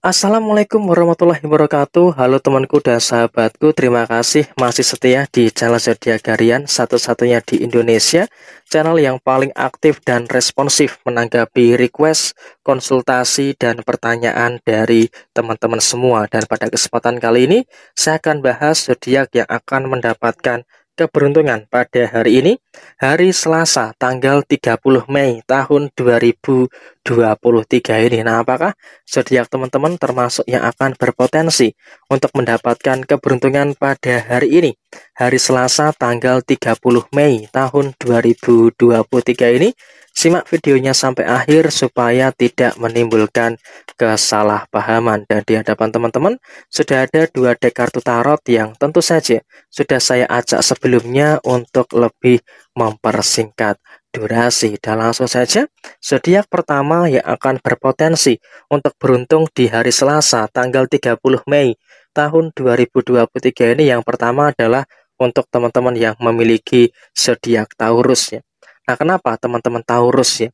Assalamualaikum warahmatullahi wabarakatuh Halo temanku dan sahabatku Terima kasih masih setia di channel Zodiac Garian Satu-satunya di Indonesia Channel yang paling aktif dan responsif Menanggapi request, konsultasi, dan pertanyaan dari teman-teman semua Dan pada kesempatan kali ini Saya akan bahas Zodiac yang akan mendapatkan keberuntungan pada hari ini, hari Selasa tanggal 30 Mei tahun 2020 23 ini. Nah, apakah zodiak teman-teman termasuk yang akan berpotensi untuk mendapatkan keberuntungan pada hari ini, hari Selasa tanggal 30 Mei tahun 2023 ini? Simak videonya sampai akhir supaya tidak menimbulkan kesalahpahaman. Dan di hadapan teman-teman sudah ada dua dek kartu tarot yang tentu saja sudah saya ajak sebelumnya untuk lebih mempersingkat durasi. Dan langsung saja, zodiak pertama yang akan berpotensi untuk beruntung di hari Selasa tanggal 30 Mei tahun 2023 ini yang pertama adalah untuk teman-teman yang memiliki zodiak Taurus ya. Nah, kenapa teman-teman Taurus ya?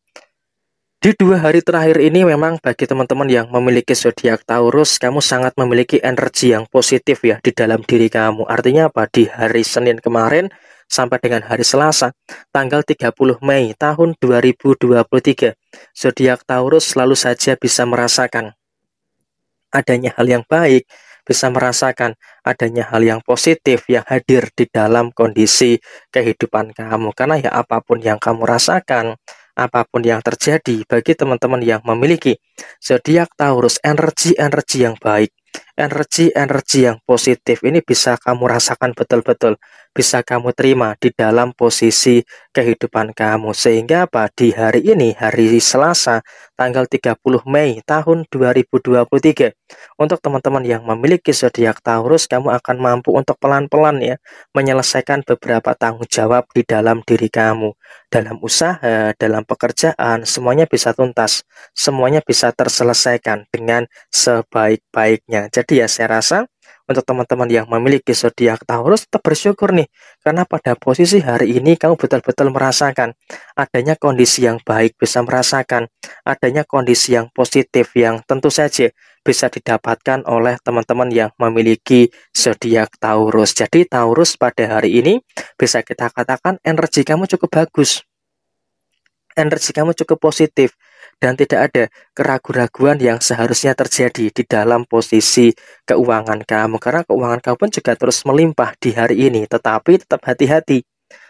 Di dua hari terakhir ini memang bagi teman-teman yang memiliki zodiak Taurus, kamu sangat memiliki energi yang positif ya di dalam diri kamu. Artinya apa? Di hari Senin kemarin sampai dengan hari Selasa, tanggal 30 Mei tahun 2023, zodiak Taurus selalu saja bisa merasakan adanya hal yang baik, bisa merasakan adanya hal yang positif yang hadir di dalam kondisi kehidupan kamu. Karena ya apapun yang kamu rasakan, apapun yang terjadi bagi teman-teman yang memiliki zodiak Taurus, energi-energi yang baik, energi-energi yang positif ini bisa kamu rasakan betul-betul bisa kamu terima di dalam posisi kehidupan kamu. Sehingga apa? Di hari ini, hari Selasa, tanggal 30 Mei tahun 2023, untuk teman-teman yang memiliki zodiak Taurus, kamu akan mampu untuk pelan-pelan ya menyelesaikan beberapa tanggung jawab di dalam diri kamu. Dalam usaha, dalam pekerjaan, semuanya bisa tuntas, semuanya bisa terselesaikan dengan sebaik-baiknya. Jadi ya saya rasa untuk teman-teman yang memiliki zodiak Taurus tetap bersyukur nih karena pada posisi hari ini kamu betul-betul merasakan adanya kondisi yang baik bisa merasakan adanya kondisi yang positif yang tentu saja bisa didapatkan oleh teman-teman yang memiliki zodiak Taurus. Jadi Taurus pada hari ini bisa kita katakan energi kamu cukup bagus energi kamu cukup positif dan tidak ada keraguan keraguan yang seharusnya terjadi di dalam posisi keuangan kamu karena keuangan kamu pun juga terus melimpah di hari ini tetapi tetap hati-hati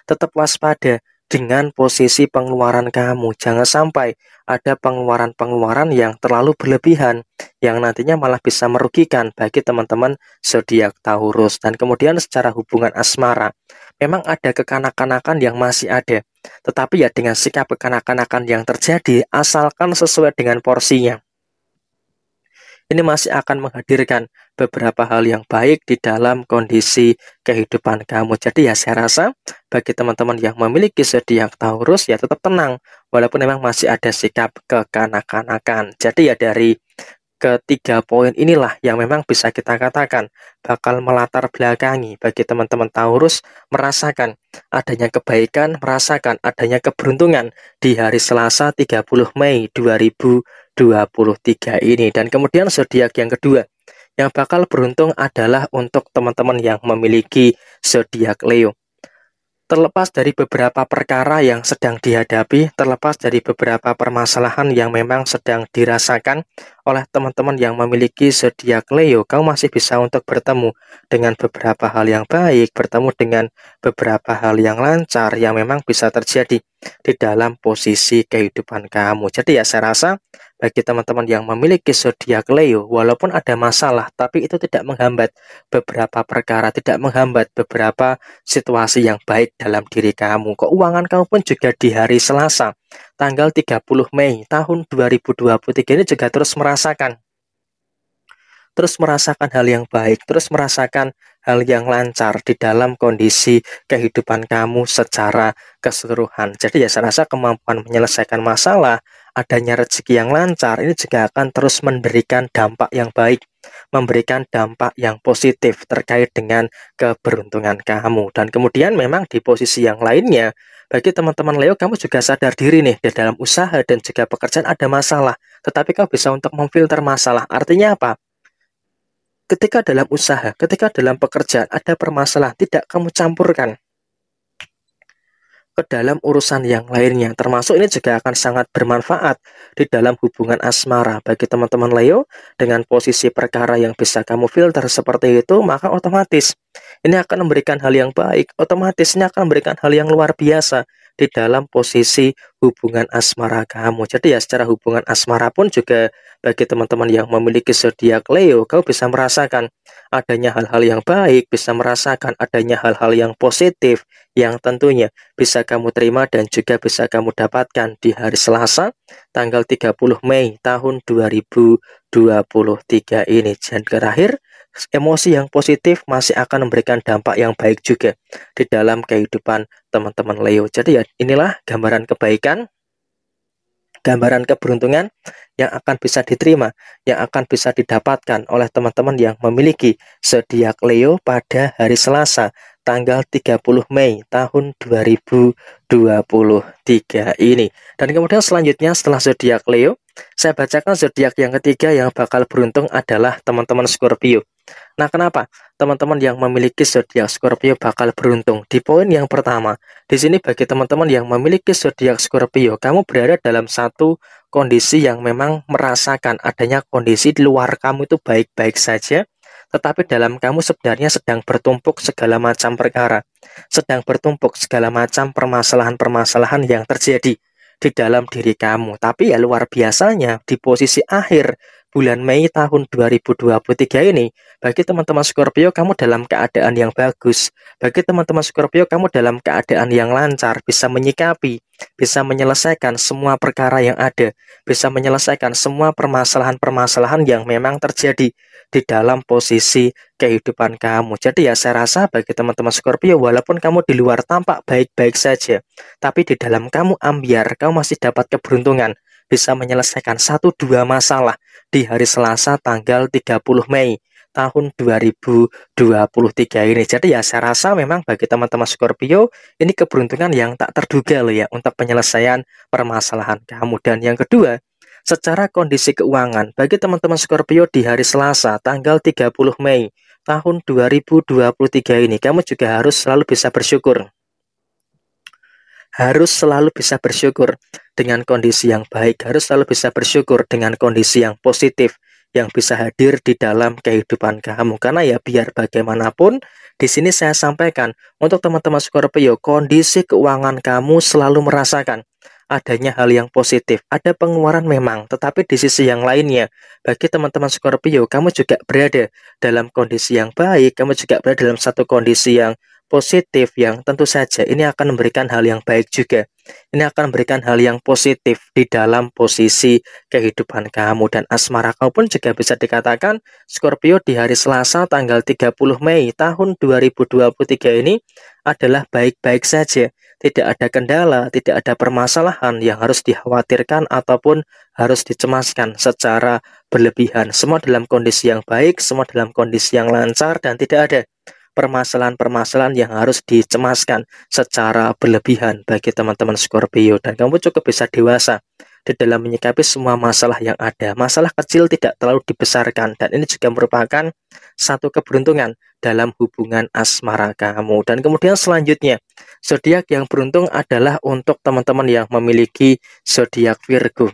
tetap waspada dengan posisi pengeluaran kamu. Jangan sampai ada pengeluaran-pengeluaran yang terlalu berlebihan yang nantinya malah bisa merugikan bagi teman-teman zodiak Taurus. Dan kemudian secara hubungan asmara, memang ada kekanak-kanakan yang masih ada. Tetapi ya dengan sikap kekanak-kanakan yang terjadi asalkan sesuai dengan porsinya ini masih akan menghadirkan beberapa hal yang baik di dalam kondisi kehidupan kamu. Jadi ya saya rasa bagi teman-teman yang memiliki zodiak Taurus ya tetap tenang walaupun memang masih ada sikap kekanak-kanakan. Jadi ya dari ketiga poin inilah yang memang bisa kita katakan bakal melatar belakangi bagi teman-teman Taurus merasakan adanya kebaikan, merasakan adanya keberuntungan di hari Selasa 30 Mei 2020 23 ini. Dan kemudian zodiak yang kedua yang bakal beruntung adalah untuk teman-teman yang memiliki zodiak Leo. Terlepas dari beberapa perkara yang sedang dihadapi, terlepas dari beberapa permasalahan yang memang sedang dirasakan oleh teman-teman yang memiliki zodiak Leo, kamu masih bisa untuk bertemu dengan beberapa hal yang baik, bertemu dengan beberapa hal yang lancar yang memang bisa terjadi di dalam posisi kehidupan kamu. Jadi ya saya rasa bagi teman-teman yang memiliki zodiak Leo, walaupun ada masalah, tapi itu tidak menghambat beberapa perkara, tidak menghambat beberapa situasi yang baik dalam diri kamu. Keuangan kamu pun juga di hari Selasa tanggal 30 Mei tahun 2023 ini juga terus merasakan terus merasakan hal yang baik, terus merasakan hal yang lancar di dalam kondisi kehidupan kamu secara keseluruhan. Jadi ya saya rasa kemampuan menyelesaikan masalah, adanya rezeki yang lancar ini juga akan terus memberikan dampak yang baik memberikan dampak yang positif terkait dengan keberuntungan kamu. Dan kemudian memang di posisi yang lainnya, bagi teman-teman Leo, kamu juga sadar diri nih, di dalam usaha dan juga pekerjaan ada masalah. Tetapi kamu bisa untuk memfilter masalah. Artinya apa? ketika dalam usaha, ketika dalam pekerjaan ada permasalahan, tidak kamu campurkan ke dalam urusan yang lainnya. Termasuk ini juga akan sangat bermanfaat di dalam hubungan asmara bagi teman-teman Leo dengan posisi perkara yang bisa kamu filter seperti itu, maka otomatis ini akan memberikan hal yang baik, otomatis ini akan memberikan hal yang luar biasa di dalam posisi hubungan asmara kamu. Jadi ya secara hubungan asmara pun juga bagi teman-teman yang memiliki zodiak Leo, kau bisa merasakan adanya hal-hal yang baik, bisa merasakan adanya hal-hal yang positif yang tentunya bisa kamu terima dan juga bisa kamu dapatkan di hari Selasa tanggal 30 Mei tahun 2023 ini. Dan terakhir, emosi yang positif masih akan memberikan dampak yang baik juga di dalam kehidupan teman-teman Leo. Jadi ya inilah gambaran kebaikan, gambaran keberuntungan yang akan bisa diterima, yang akan bisa didapatkan oleh teman-teman yang memiliki zodiak Leo pada hari Selasa tanggal 30 Mei tahun 2023 ini. Dan kemudian selanjutnya setelah zodiak Leo, saya bacakan zodiak yang ketiga yang bakal beruntung adalah teman-teman Scorpio. Nah, kenapa teman-teman yang memiliki zodiak Scorpio bakal beruntung? Di poin yang pertama, di sini bagi teman-teman yang memiliki zodiak Scorpio, kamu berada dalam satu kondisi yang memang merasakan adanya kondisi di luar kamu itu baik-baik saja, tetapi dalam kamu sebenarnya sedang bertumpuk segala macam perkara, sedang bertumpuk segala macam permasalahan-permasalahan yang terjadi di dalam diri kamu. Tapi ya luar biasanya di posisi akhir bulan Mei tahun 2023 ini, bagi teman-teman Scorpio kamu dalam keadaan yang bagus. Bagi teman-teman Scorpio kamu dalam keadaan yang lancar, bisa menyikapi, bisa menyelesaikan semua perkara yang ada, bisa menyelesaikan semua permasalahan-permasalahan yang memang terjadi di dalam posisi kehidupan kamu. Jadi ya saya rasa bagi teman-teman Scorpio walaupun kamu di luar tampak baik-baik saja, tapi di dalam kamu ambiar, kamu masih dapat keberuntungan bisa menyelesaikan satu dua masalah di hari Selasa tanggal 30 Mei tahun 2023 ini. Jadi ya saya rasa memang bagi teman-teman Scorpio ini keberuntungan yang tak terduga loh ya untuk penyelesaian permasalahan kamu. Dan yang kedua, secara kondisi keuangan bagi teman-teman Scorpio di hari Selasa tanggal 30 Mei tahun 2023 ini kamu juga harus selalu bisa bersyukur harus selalu bisa bersyukur dengan kondisi yang baik, harus selalu bisa bersyukur dengan kondisi yang positif yang bisa hadir di dalam kehidupan kamu. Karena ya biar bagaimanapun, di sini saya sampaikan untuk teman-teman Scorpio, kondisi keuangan kamu selalu merasakan adanya hal yang positif. Ada pengeluaran memang, tetapi di sisi yang lainnya, bagi teman-teman Scorpio, kamu juga berada dalam kondisi yang baik, kamu juga berada dalam satu kondisi yang positif yang tentu saja ini akan memberikan hal yang baik juga. Ini akan memberikan hal yang positif di dalam posisi kehidupan kamu dan asmara kamu pun juga bisa dikatakan Scorpio di hari Selasa tanggal 30 Mei tahun 2023 ini adalah baik-baik saja. Tidak ada kendala, tidak ada permasalahan yang harus dikhawatirkan ataupun harus dicemaskan secara berlebihan. Semua dalam kondisi yang baik, semua dalam kondisi yang lancar dan tidak ada permasalahan-permasalahan yang harus dicemaskan secara berlebihan bagi teman-teman Scorpio dan kamu cukup bisa dewasa di dalam menyikapi semua masalah yang ada. Masalah kecil tidak terlalu dibesarkan dan ini juga merupakan satu keberuntungan dalam hubungan asmara kamu. Dan kemudian selanjutnya, zodiak yang beruntung adalah untuk teman-teman yang memiliki zodiak Virgo.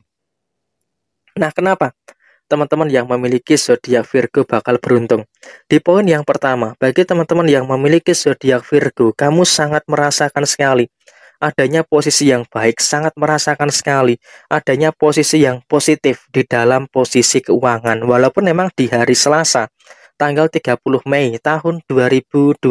Nah, kenapa? teman-teman yang memiliki zodiak Virgo bakal beruntung. Di poin yang pertama, bagi teman-teman yang memiliki zodiak Virgo, kamu sangat merasakan sekali adanya posisi yang baik, sangat merasakan sekali adanya posisi yang positif di dalam posisi keuangan. Walaupun memang di hari Selasa, tanggal 30 Mei tahun 2023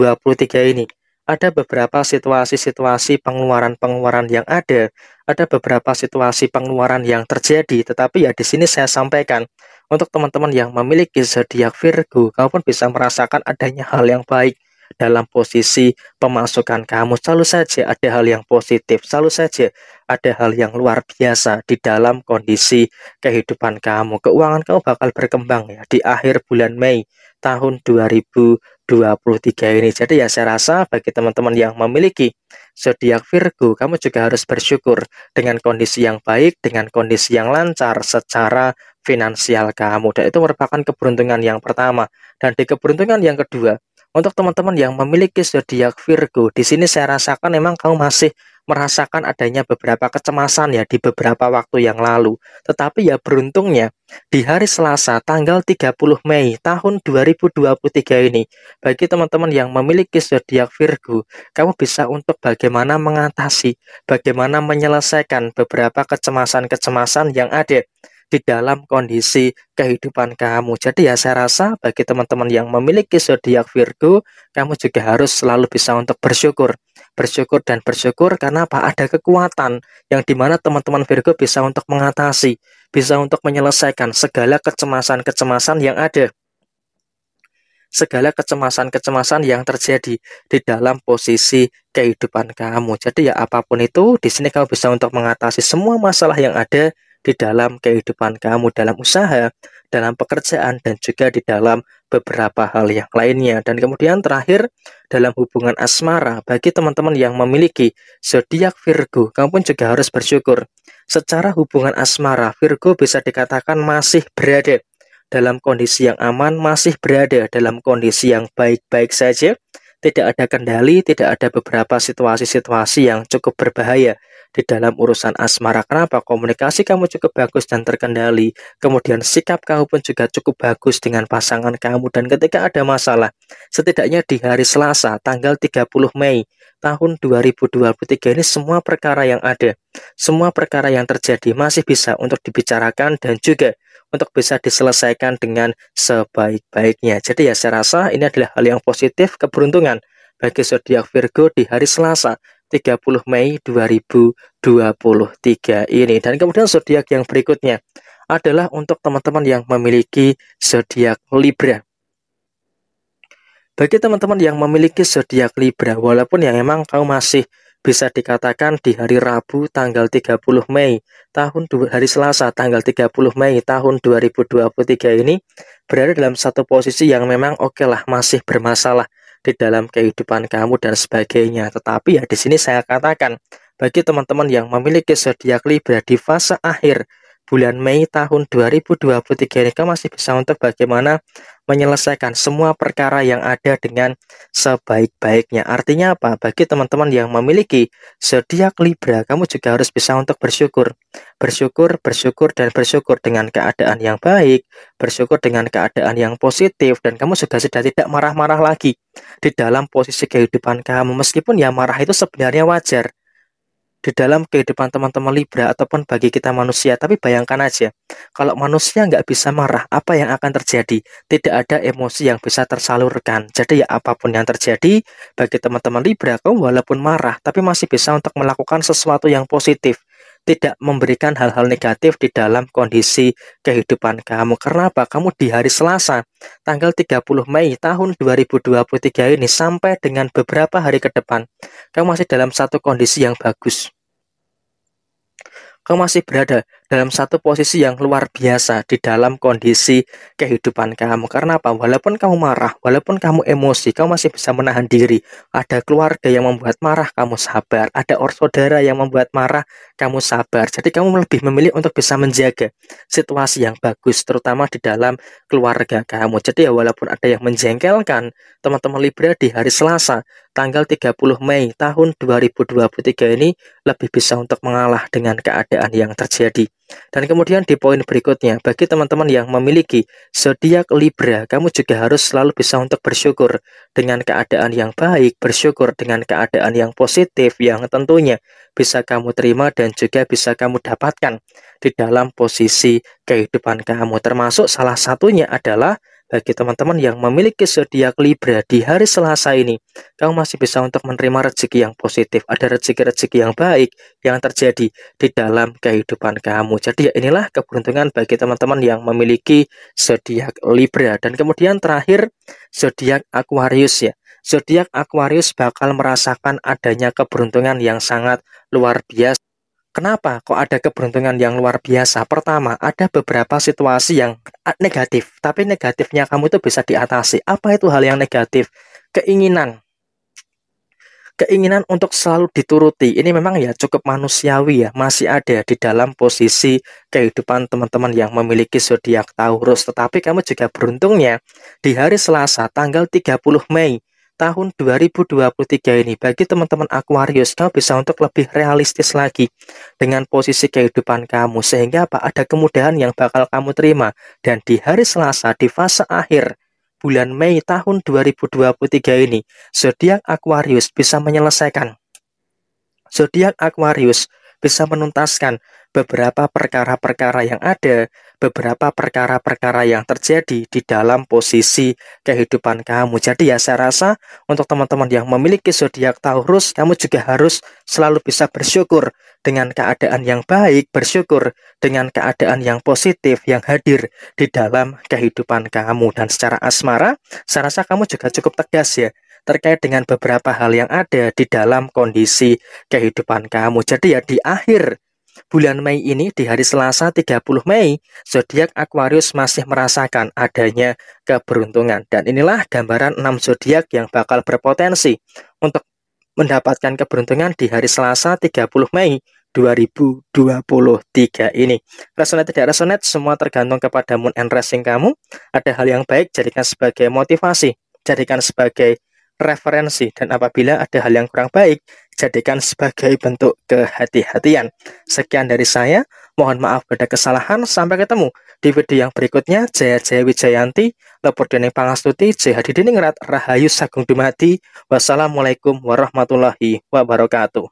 ini ada beberapa situasi-situasi pengeluaran-pengeluaran yang ada, ada beberapa situasi pengeluaran yang terjadi, tetapi ya di sini saya sampaikan untuk teman-teman yang memiliki zodiak Virgo, kamu pun bisa merasakan adanya hal yang baik dalam posisi pemasukan kamu. Selalu saja ada hal yang positif, selalu saja ada hal yang luar biasa di dalam kondisi kehidupan kamu. Keuangan kamu bakal berkembang ya di akhir bulan Mei tahun 2000. 23 ini. Jadi ya saya rasa bagi teman-teman yang memiliki zodiak Virgo, kamu juga harus bersyukur dengan kondisi yang baik, dengan kondisi yang lancar secara finansial kamu. Dan itu merupakan keberuntungan yang pertama. Dan di keberuntungan yang kedua, untuk teman-teman yang memiliki zodiak Virgo, di sini saya rasakan memang kamu masih merasakan adanya beberapa kecemasan ya di beberapa waktu yang lalu. Tetapi ya beruntungnya di hari Selasa tanggal 30 Mei tahun 2023 ini bagi teman-teman yang memiliki zodiak Virgo, kamu bisa untuk bagaimana mengatasi, bagaimana menyelesaikan beberapa kecemasan-kecemasan yang ada di dalam kondisi kehidupan kamu. Jadi ya saya rasa bagi teman-teman yang memiliki zodiak Virgo, kamu juga harus selalu bisa untuk bersyukur. Bersyukur dan bersyukur karena apa? Ada kekuatan yang dimana teman-teman Virgo bisa untuk mengatasi, bisa untuk menyelesaikan segala kecemasan-kecemasan yang ada segala kecemasan-kecemasan yang terjadi di dalam posisi kehidupan kamu. Jadi ya apapun itu, di sini kamu bisa untuk mengatasi semua masalah yang ada di dalam kehidupan kamu, dalam usaha, dalam pekerjaan, dan juga di dalam beberapa hal yang lainnya. Dan kemudian terakhir, dalam hubungan asmara, bagi teman-teman yang memiliki zodiak Virgo, kamu pun juga harus bersyukur. Secara hubungan asmara, Virgo bisa dikatakan masih berada dalam kondisi yang aman, masih berada dalam kondisi yang baik-baik saja, tidak ada kendali, tidak ada beberapa situasi-situasi yang cukup berbahaya di dalam urusan asmara. Kenapa? Komunikasi kamu cukup bagus dan terkendali. Kemudian sikap kamu pun juga cukup bagus dengan pasangan kamu. Dan ketika ada masalah, setidaknya di hari Selasa, tanggal 30 Mei tahun 2023 ini semua perkara yang ada, semua perkara yang terjadi masih bisa untuk dibicarakan dan juga untuk bisa diselesaikan dengan sebaik-baiknya. Jadi ya saya rasa ini adalah hal yang positif keberuntungan bagi zodiak Virgo di hari Selasa 30 Mei 2023 ini. Dan kemudian zodiak yang berikutnya adalah untuk teman-teman yang memiliki zodiak Libra. Bagi teman-teman yang memiliki zodiak Libra, walaupun yang memang kau masih bisa dikatakan di hari Rabu tanggal 30 Mei tahun hari Selasa tanggal 30 Mei tahun 2023 ini berada dalam satu posisi yang memang oke okay lah masih bermasalah di dalam kehidupan kamu dan sebagainya. Tetapi ya di sini saya katakan bagi teman-teman yang memiliki zodiak Libra di fase akhir bulan Mei tahun 2023 ini kamu masih bisa untuk bagaimana menyelesaikan semua perkara yang ada dengan sebaik-baiknya. Artinya apa? Bagi teman-teman yang memiliki zodiak Libra, kamu juga harus bisa untuk bersyukur. Bersyukur, bersyukur dan bersyukur dengan keadaan yang baik, bersyukur dengan keadaan yang positif dan kamu juga sudah tidak marah-marah lagi di dalam posisi kehidupan kamu. Meskipun ya marah itu sebenarnya wajar, di dalam kehidupan teman-teman Libra ataupun bagi kita manusia. Tapi bayangkan aja, kalau manusia nggak bisa marah, apa yang akan terjadi? Tidak ada emosi yang bisa tersalurkan. Jadi ya apapun yang terjadi, bagi teman-teman Libra, kau walaupun marah, tapi masih bisa untuk melakukan sesuatu yang positif tidak memberikan hal-hal negatif di dalam kondisi kehidupan kamu. Karena apa? Kamu di hari Selasa, tanggal 30 Mei tahun 2023 ini sampai dengan beberapa hari ke depan, kamu masih dalam satu kondisi yang bagus. Kamu masih berada dalam satu posisi yang luar biasa di dalam kondisi kehidupan kamu. Karena apa? Walaupun kamu marah, walaupun kamu emosi, kamu masih bisa menahan diri. Ada keluarga yang membuat marah, kamu sabar. Ada orang saudara yang membuat marah, kamu sabar. Jadi kamu lebih memilih untuk bisa menjaga situasi yang bagus, terutama di dalam keluarga kamu. Jadi ya walaupun ada yang menjengkelkan, teman-teman Libra di hari Selasa, tanggal 30 Mei tahun 2023 ini lebih bisa untuk mengalah dengan keadaan yang terjadi. Dan kemudian di poin berikutnya, bagi teman-teman yang memiliki zodiak Libra, kamu juga harus selalu bisa untuk bersyukur dengan keadaan yang baik, bersyukur dengan keadaan yang positif yang tentunya bisa kamu terima dan juga bisa kamu dapatkan di dalam posisi kehidupan kamu. Termasuk salah satunya adalah bagi teman-teman yang memiliki zodiak Libra di hari Selasa ini, kamu masih bisa untuk menerima rezeki yang positif. Ada rezeki-rezeki yang baik yang terjadi di dalam kehidupan kamu. Jadi ya inilah keberuntungan bagi teman-teman yang memiliki zodiak Libra. Dan kemudian terakhir zodiak Aquarius ya. Zodiak Aquarius bakal merasakan adanya keberuntungan yang sangat luar biasa. Kenapa kok ada keberuntungan yang luar biasa? Pertama, ada beberapa situasi yang negatif, tapi negatifnya kamu itu bisa diatasi. Apa itu hal yang negatif? Keinginan. Keinginan untuk selalu dituruti. Ini memang ya cukup manusiawi ya, masih ada di dalam posisi kehidupan teman-teman yang memiliki zodiak Taurus. Tetapi kamu juga beruntungnya di hari Selasa tanggal 30 Mei tahun 2023 ini bagi teman-teman Aquarius kamu bisa untuk lebih realistis lagi dengan posisi kehidupan kamu sehingga apa ada kemudahan yang bakal kamu terima dan di hari Selasa di fase akhir bulan Mei tahun 2023 ini zodiak Aquarius bisa menyelesaikan zodiak Aquarius bisa menuntaskan beberapa perkara-perkara yang ada, beberapa perkara-perkara yang terjadi di dalam posisi kehidupan kamu. Jadi ya saya rasa untuk teman-teman yang memiliki zodiak Taurus, kamu juga harus selalu bisa bersyukur dengan keadaan yang baik, bersyukur dengan keadaan yang positif yang hadir di dalam kehidupan kamu dan secara asmara, saya rasa kamu juga cukup tegas ya terkait dengan beberapa hal yang ada di dalam kondisi kehidupan kamu. Jadi ya di akhir bulan Mei ini di hari Selasa 30 Mei, zodiak Aquarius masih merasakan adanya keberuntungan. Dan inilah gambaran 6 zodiak yang bakal berpotensi untuk mendapatkan keberuntungan di hari Selasa 30 Mei 2023 ini. Resonate tidak resonate semua tergantung kepada moon and rising kamu. Ada hal yang baik jadikan sebagai motivasi, jadikan sebagai referensi dan apabila ada hal yang kurang baik, jadikan sebagai bentuk kehati-hatian. Sekian dari saya, mohon maaf pada kesalahan, sampai ketemu di video yang berikutnya. Jaya Jaya Wijayanti, Lepur Dini Pangastuti, Jaya Ngerat Rahayu Sagung Dumadi, Wassalamualaikum warahmatullahi wabarakatuh.